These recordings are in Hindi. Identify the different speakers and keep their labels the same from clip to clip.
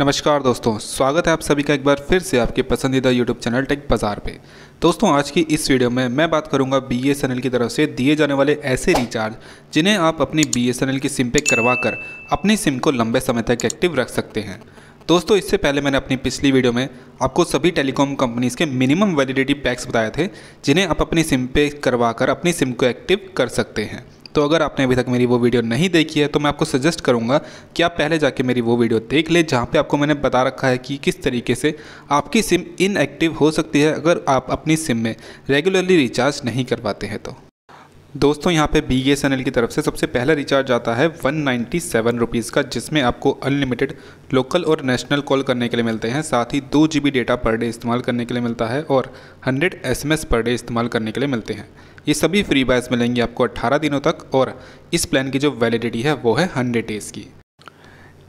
Speaker 1: नमस्कार दोस्तों स्वागत है आप सभी का एक बार फिर से आपके पसंदीदा यूट्यूब चैनल टेक बाजार पे दोस्तों आज की इस वीडियो में मैं बात करूंगा बी एस की तरफ से दिए जाने वाले ऐसे रिचार्ज जिन्हें आप अपनी बी एस की सिम पे करवा कर अपनी सिम को लंबे समय तक एक्टिव रख सकते हैं दोस्तों इससे पहले मैंने अपनी पिछली वीडियो में आपको सभी टेलीकॉम कंपनीज़ के मिनिमम वैलिडिटी पैक्स बताए थे जिन्हें आप अपनी सिम पे करवा कर अपनी सिम को एक्टिव कर सकते हैं तो अगर आपने अभी तक मेरी वो वीडियो नहीं देखी है तो मैं आपको सजेस्ट करूँगा कि आप पहले जाके मेरी वो वीडियो देख लें जहाँ पे आपको मैंने बता रखा है कि किस तरीके से आपकी सिम इनएक्टिव हो सकती है अगर आप अपनी सिम में रेगुलरली रिचार्ज नहीं कर पाते हैं तो दोस्तों यहाँ पे बी एस की तरफ से सबसे पहला रिचार्ज आता है वन नाइन्टी सेवन रुपीज़ का जिसमें आपको अनलिमिटेड लोकल और नेशनल कॉल करने के लिए मिलते हैं साथ ही दो G B data per day इस्तेमाल करने के लिए मिलता है और hundred S M S per day इस्तेमाल करने के लिए मिलते हैं ये सभी फ्री बायस मिलेंगी आपको अट्ठारह दिनों तक और इस प्लान की जो वैलिडिटी है वो है हंड्रेड डेज़ की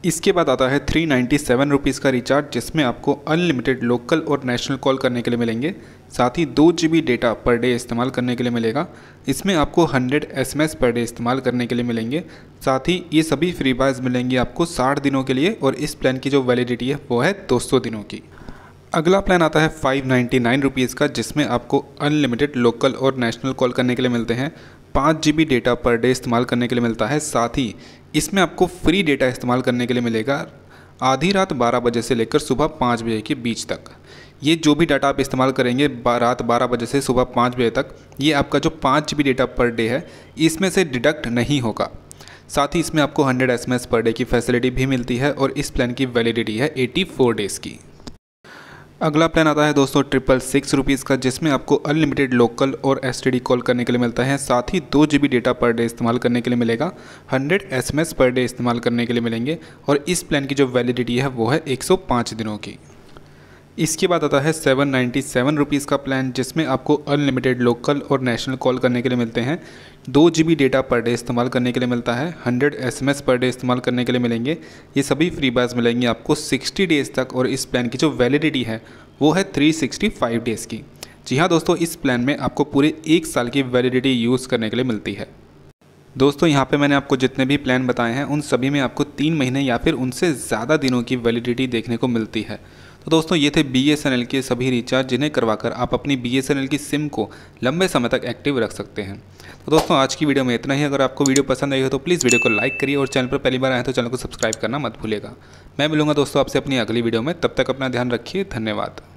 Speaker 1: इसके बाद आता है थ्री नाइन्टी सेवन रुपीज़ का रिचार्ज जिसमें आपको अनलिमिटेड लोकल और नेशनल कॉल करने के लिए मिलेंगे साथ ही दो G B data per day इस्तेमाल करने के लिए मिलेगा इसमें आपको hundred S M S per day इस्तेमाल करने के लिए मिलेंगे साथ ही ये सभी फ्री बाइज मिलेंगी आपको साठ दिनों के लिए और इस प्लान की जो वैलिडिटी है वो है दो सौ दिनों की अगला प्लान आता है फाइव नाइन्टी नाइन रुपीज़ का जिसमें आपको अनलिमिटेड लोकल और नेशनल कॉल करने के लिए मिलते हैं पाँच जी डेटा पर डे इस्तेमाल करने के लिए मिलता है साथ ही इसमें आपको फ्री डेटा इस्तेमाल करने के लिए मिलेगा आधी रात 12 बजे से लेकर सुबह 5 बजे के बीच तक ये जो भी डाटा आप इस्तेमाल करेंगे रात 12 बजे से सुबह 5 बजे तक ये आपका जो पाँच जी डेटा पर डे है इसमें से डिडक्ट नहीं होगा साथ ही इसमें आपको 100 एस पर डे की फैसिलिटी भी मिलती है और इस प्लान की वैलिडिटी है 84 डेज़ की अगला प्लान आता है दोस्तों ट्रिपल सिक्स रुपीज़ का जिसमें आपको अनलिमिटेड लोकल और एस कॉल करने के लिए मिलता है साथ ही दो जी डेटा पर डे इस्तेमाल करने के लिए मिलेगा 100 एस पर डे इस्तेमाल करने के लिए मिलेंगे और इस प्लान की जो वैलिडिटी है वो है 105 दिनों की इसके बाद आता है सेवन नाइन्टी सेवन रुपीज़ का प्लान जिसमें आपको अनलिमिटेड लोकल और नेशनल कॉल करने के लिए मिलते हैं दो G B data per day इस्तेमाल करने के लिए मिलता है hundred S M S per day इस्तेमाल करने के लिए मिलेंगे ये सभी फ्री बाज मिलेंगी आपको सिक्सटी डेज़ तक और इस प्लान की जो वैलिडिटी है वो है थ्री सिक्सटी फाइव डेज़ की जी हाँ दोस्तों इस प्लान में आपको पूरे एक साल की वैलिडिटी यूज़ करने के लिए मिलती है दोस्तों यहाँ पे मैंने आपको जितने भी प्लान बताए हैं उन सभी में आपको तीन महीने या फिर उनसे ज़्यादा दिनों की वैलिडिटी देखने को मिलती है तो दोस्तों ये थे बी के सभी रिचार्ज जिन्हें करवाकर आप अपनी बी की सिम को लंबे समय तक एक्टिव रख सकते हैं तो दोस्तों आज की वीडियो में इतना ही अगर आपको वीडियो पसंद आई हो तो प्लीज़ वीडियो को लाइक करिए और चैनल पर पहली बार आए तो चैनल को सब्सक्राइब करना मत भूलेगा मैं मिलूंगा दोस्तों आपसे अपनी अगली वीडियो में तब तक अपना ध्यान रखिए धन्यवाद